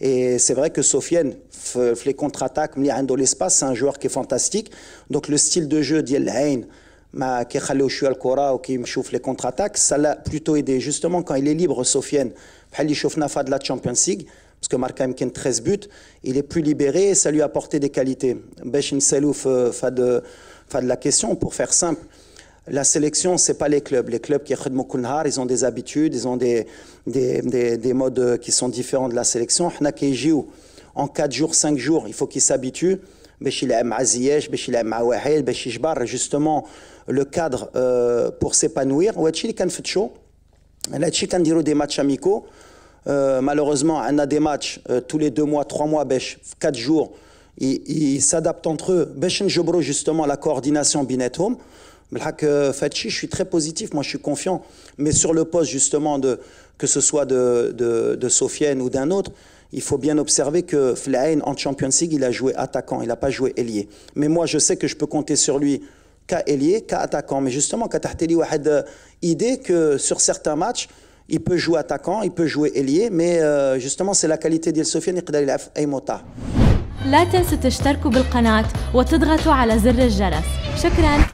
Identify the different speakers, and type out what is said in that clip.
Speaker 1: Et c'est vrai que Sofiane, les contre-attaques, il dans l'espace, c'est un joueur qui est fantastique. Donc le style de jeu d'Yel ma qui au ou qui me les contre-attaques, ça l'a plutôt aidé justement quand il est libre Sofiane. il chauffe fa de la Champions League parce que marque a 13 buts, il est plus libéré et ça lui a apporté des qualités. Bech Selouf, euh, fa euh, de la question pour faire simple la sélection, c'est pas les clubs. Les clubs qui ils ont des habitudes, ils ont des, des, des, modes qui sont différents de la sélection. En 4 jours, 5 jours, il faut qu'ils s'habituent. Justement, le cadre euh, pour s'épanouir. des matchs amicaux. Euh, malheureusement, on a des matchs euh, tous les 2 mois, 3 mois, 4 jours. Ils s'adaptent entre eux. Justement, la coordination home. Euh, Fatchi, je suis très positif, moi je suis confiant. Mais sur le poste justement, de, que ce soit de, de, Sofiane ou d'un autre, il faut bien observer que Flahen en Champions League, il a joué attaquant, il n'a pas joué ailier. Mais moi je sais que je peux compter sur lui qu'à ailier, qu'à attaquant. Mais justement, as a idée que sur certains matchs, il peut jouer attaquant, il peut jouer ailier, mais euh, justement c'est la qualité de Sofiane, et peut